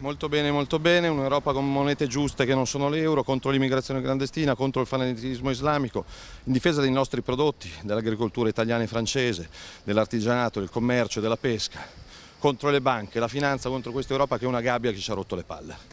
Molto bene, molto bene, un'Europa con monete giuste che non sono l'euro, contro l'immigrazione clandestina, contro il fanatismo islamico, in difesa dei nostri prodotti, dell'agricoltura italiana e francese, dell'artigianato, del commercio e della pesca, contro le banche, la finanza, contro questa Europa che è una gabbia che ci ha rotto le palle.